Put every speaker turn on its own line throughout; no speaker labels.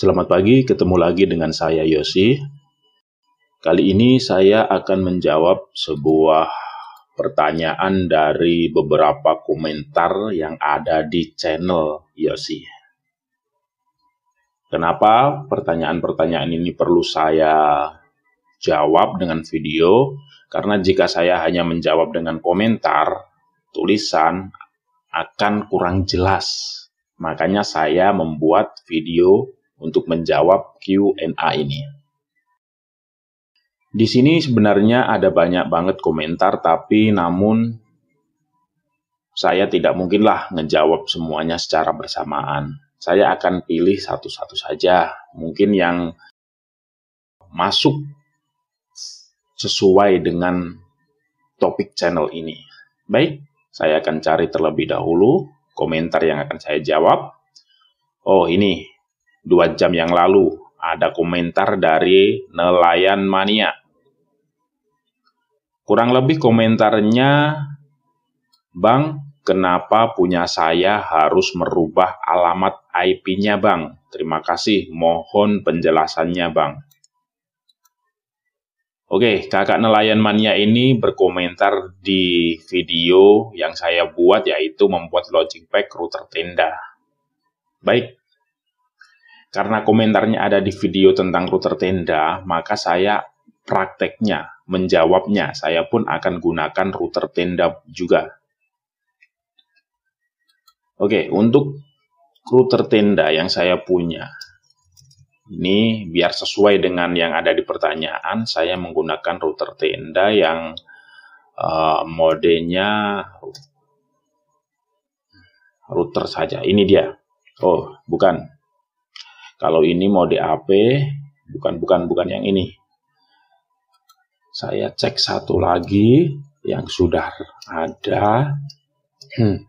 Selamat pagi, ketemu lagi dengan saya Yosi. Kali ini saya akan menjawab sebuah pertanyaan dari beberapa komentar yang ada di channel Yosi. Kenapa pertanyaan-pertanyaan ini perlu saya jawab dengan video? Karena jika saya hanya menjawab dengan komentar, tulisan akan kurang jelas. Makanya saya membuat video untuk menjawab Q&A ini. Di sini sebenarnya ada banyak banget komentar, tapi namun saya tidak mungkinlah menjawab semuanya secara bersamaan. Saya akan pilih satu-satu saja, mungkin yang masuk sesuai dengan topik channel ini. Baik, saya akan cari terlebih dahulu komentar yang akan saya jawab. Oh, ini dua jam yang lalu ada komentar dari nelayan mania. Kurang lebih komentarnya, Bang, kenapa punya saya harus merubah alamat IP-nya, Bang? Terima kasih, mohon penjelasannya, Bang. Oke, kakak nelayan mania ini berkomentar di video yang saya buat yaitu membuat launching pack router tenda. Baik, karena komentarnya ada di video tentang router tenda, maka saya prakteknya, menjawabnya, saya pun akan gunakan router tenda juga. Oke, untuk router tenda yang saya punya, ini biar sesuai dengan yang ada di pertanyaan, saya menggunakan router tenda yang uh, modenya router saja. Ini dia. Oh, bukan. Kalau ini mau AP, bukan bukan bukan yang ini. Saya cek satu lagi yang sudah ada. Hmm.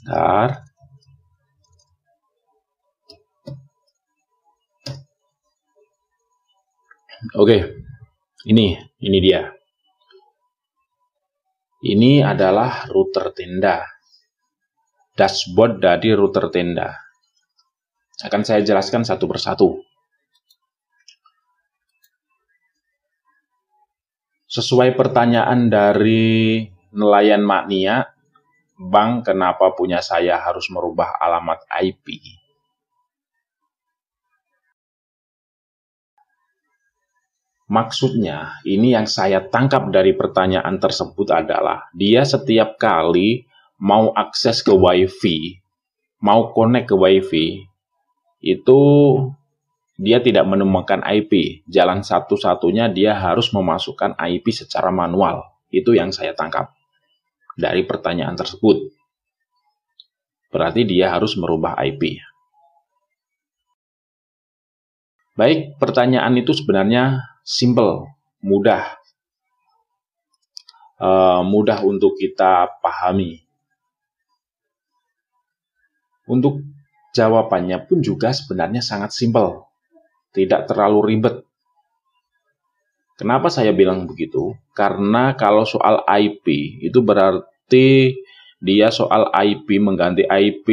Sebentar. Oke, ini ini dia. Ini adalah router tenda. Dashboard dari router tenda. Akan saya jelaskan satu persatu. Sesuai pertanyaan dari nelayan Maknia, Bang, kenapa punya saya harus merubah alamat IP? Maksudnya, ini yang saya tangkap dari pertanyaan tersebut adalah dia setiap kali mau akses ke WiFi, mau connect ke WiFi, itu dia tidak menemukan IP. Jalan satu-satunya dia harus memasukkan IP secara manual. Itu yang saya tangkap dari pertanyaan tersebut. Berarti dia harus merubah IP. Baik, pertanyaan itu sebenarnya simple, mudah. E, mudah untuk kita pahami. Untuk Jawabannya pun juga sebenarnya sangat simpel, tidak terlalu ribet. Kenapa saya bilang begitu? Karena kalau soal IP itu berarti dia soal IP mengganti IP,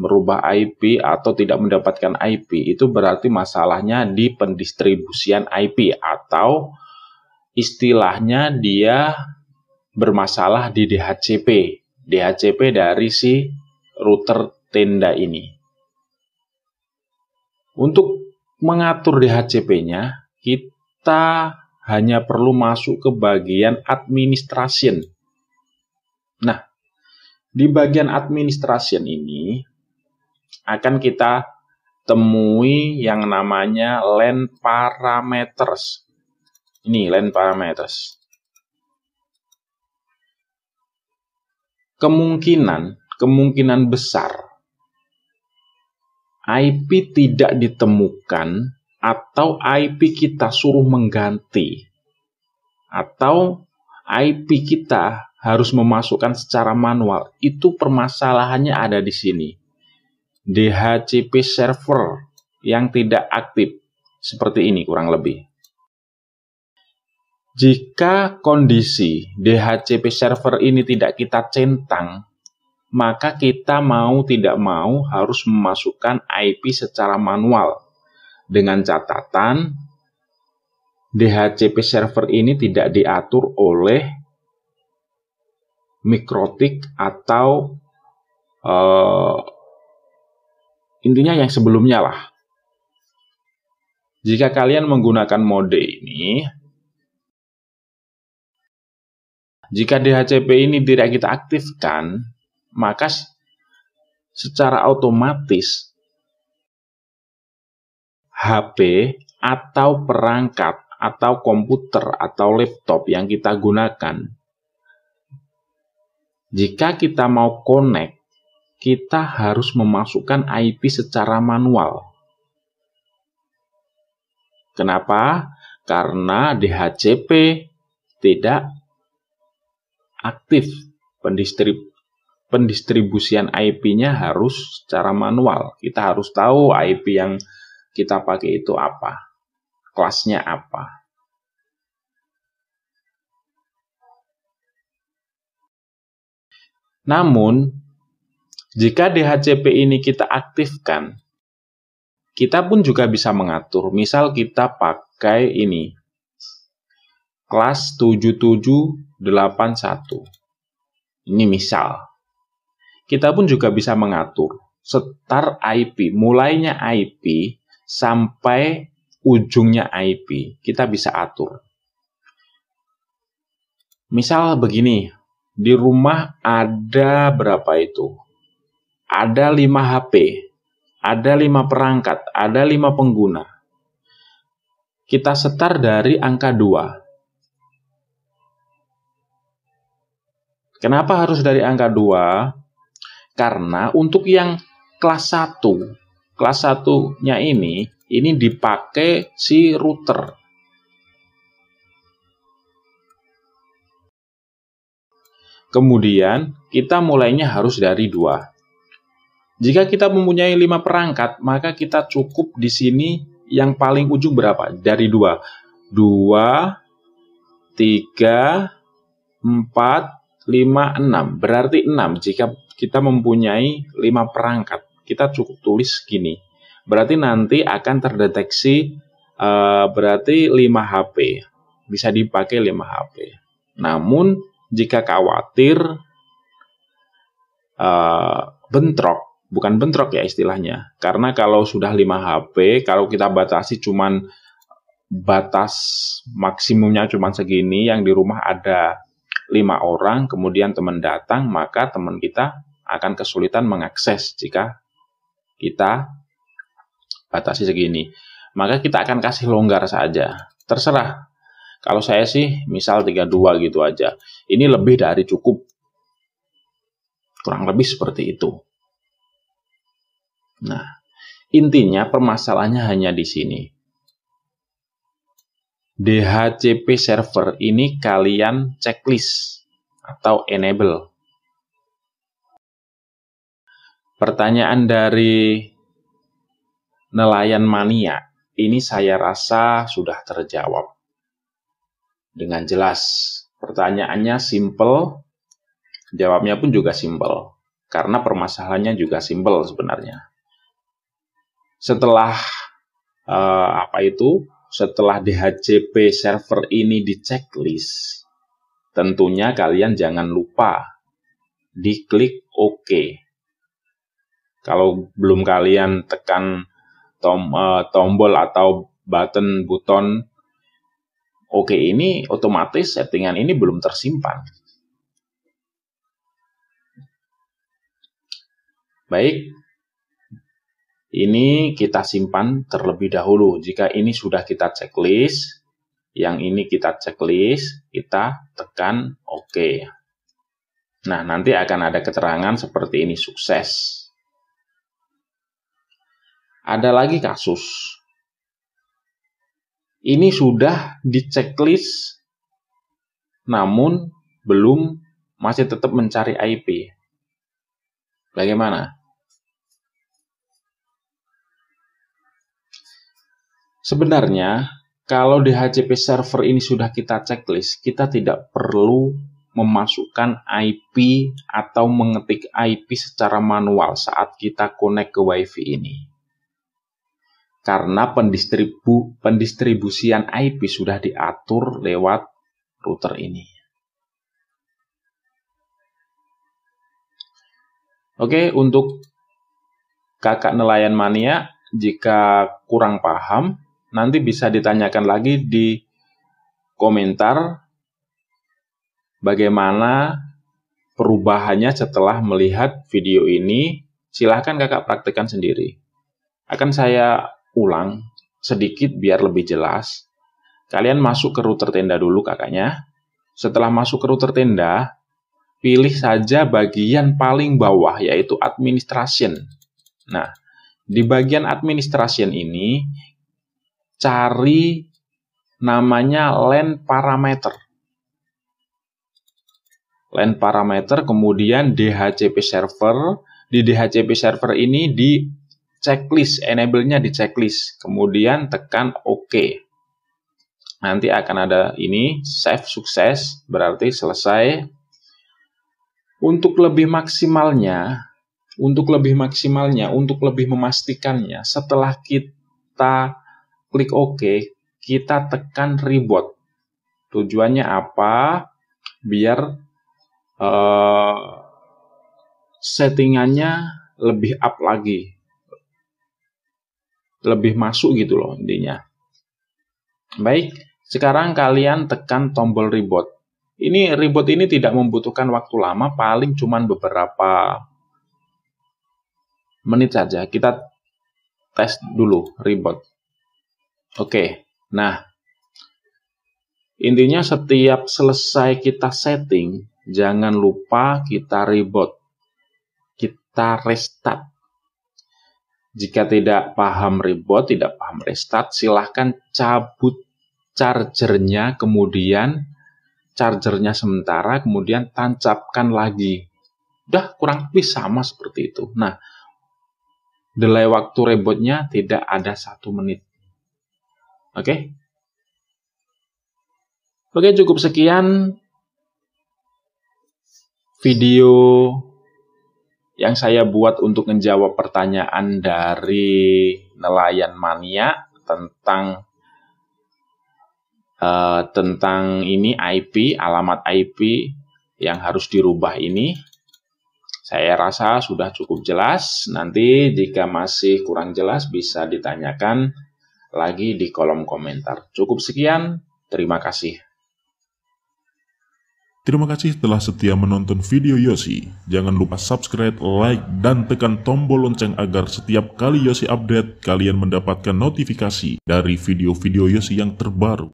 merubah IP atau tidak mendapatkan IP itu berarti masalahnya di pendistribusian IP atau istilahnya dia bermasalah di DHCP. DHCP dari si router tenda ini. Untuk mengatur DHCP-nya, kita hanya perlu masuk ke bagian administration. Nah, di bagian administration ini akan kita temui yang namanya LAN parameters. Ini LAN parameters. Kemungkinan, kemungkinan besar IP tidak ditemukan atau IP kita suruh mengganti atau IP kita harus memasukkan secara manual. Itu permasalahannya ada di sini. DHCP server yang tidak aktif seperti ini kurang lebih. Jika kondisi DHCP server ini tidak kita centang, maka kita mau tidak mau harus memasukkan IP secara manual. Dengan catatan, DHCP server ini tidak diatur oleh mikrotik atau uh, intinya yang sebelumnya lah. Jika kalian menggunakan mode ini, jika DHCP ini tidak kita aktifkan, maka secara otomatis HP atau perangkat atau komputer atau laptop yang kita gunakan jika kita mau connect kita harus memasukkan IP secara manual. Kenapa? Karena DHCP tidak aktif pendistrib pendistribusian IP-nya harus secara manual. Kita harus tahu IP yang kita pakai itu apa, kelasnya apa. Namun, jika DHCP ini kita aktifkan, kita pun juga bisa mengatur. Misal kita pakai ini, kelas 7781. Ini misal kita pun juga bisa mengatur setar IP, mulainya IP sampai ujungnya IP, kita bisa atur. Misal begini, di rumah ada berapa itu? Ada 5 HP, ada 5 perangkat, ada 5 pengguna. Kita setar dari angka 2. Kenapa harus dari angka 2? Karena untuk yang kelas 1, kelas satunya ini, ini dipakai si router. Kemudian, kita mulainya harus dari dua. Jika kita mempunyai lima perangkat, maka kita cukup di sini yang paling ujung berapa? Dari dua. Dua, tiga, empat, lima, enam. Berarti enam. Jika kita mempunyai lima perangkat. Kita cukup tulis gini. Berarti nanti akan terdeteksi uh, berarti 5 HP. Bisa dipakai 5 HP. Namun jika khawatir uh, bentrok bukan bentrok ya istilahnya. Karena kalau sudah 5 HP, kalau kita batasi cuman batas maksimumnya cuman segini, yang di rumah ada lima orang, kemudian teman datang, maka teman kita akan kesulitan mengakses jika kita batasi segini. Maka kita akan kasih longgar saja. Terserah. Kalau saya sih misal 32 gitu aja. Ini lebih dari cukup. Kurang lebih seperti itu. Nah, intinya permasalahannya hanya di sini. DHCP server ini kalian checklist atau enable Pertanyaan dari nelayan mania ini saya rasa sudah terjawab dengan jelas. Pertanyaannya simple, jawabnya pun juga simple karena permasalahannya juga simple sebenarnya. Setelah eh, apa itu? Setelah DHCP server ini di checklist, tentunya kalian jangan lupa diklik OK kalau belum kalian tekan tom, uh, tombol atau button buton oke okay ini otomatis settingan ini belum tersimpan. Baik, ini kita simpan terlebih dahulu. Jika ini sudah kita checklist, yang ini kita checklist, kita tekan OK. Nah, nanti akan ada keterangan seperti ini, sukses ada lagi kasus. Ini sudah di namun belum masih tetap mencari IP. Bagaimana? Sebenarnya, kalau DHCP server ini sudah kita checklist, kita tidak perlu memasukkan IP atau mengetik IP secara manual saat kita connect ke WiFi ini karena pendistribu, pendistribusian IP sudah diatur lewat router ini. Oke, untuk kakak nelayan mania, jika kurang paham, nanti bisa ditanyakan lagi di komentar bagaimana perubahannya setelah melihat video ini. Silahkan kakak praktekkan sendiri. Akan saya ulang sedikit biar lebih jelas. Kalian masuk ke router tenda dulu kakaknya. Setelah masuk ke router tenda, pilih saja bagian paling bawah yaitu administration. Nah, di bagian administration ini cari namanya lan parameter. lan parameter kemudian DHCP server. Di DHCP server ini di checklist, enable-nya di checklist, kemudian tekan OK. Nanti akan ada ini, save sukses, berarti selesai. Untuk lebih maksimalnya, untuk lebih maksimalnya, untuk lebih memastikannya, setelah kita klik OK, kita tekan reboot. Tujuannya apa? Biar uh, settingannya lebih up lagi, lebih masuk gitu loh intinya. Baik, sekarang kalian tekan tombol reboot. Ini reboot ini tidak membutuhkan waktu lama, paling cuman beberapa menit saja. Kita tes dulu reboot. Oke, nah intinya setiap selesai kita setting, jangan lupa kita reboot. Kita restart jika tidak paham reboot, tidak paham restart, silahkan cabut chargernya, kemudian chargernya sementara, kemudian tancapkan lagi. Udah kurang lebih sama seperti itu. Nah, delay waktu rebootnya tidak ada satu menit. Oke? Okay? Oke, okay, cukup sekian video yang saya buat untuk menjawab pertanyaan dari nelayan mania tentang uh, tentang ini IP alamat IP yang harus dirubah ini saya rasa sudah cukup jelas nanti jika masih kurang jelas bisa ditanyakan lagi di kolom komentar cukup sekian terima kasih Terima kasih telah setia menonton video Yosi. Jangan lupa subscribe, like, dan tekan tombol lonceng agar setiap kali Yosi update, kalian mendapatkan notifikasi dari video-video Yosi yang terbaru.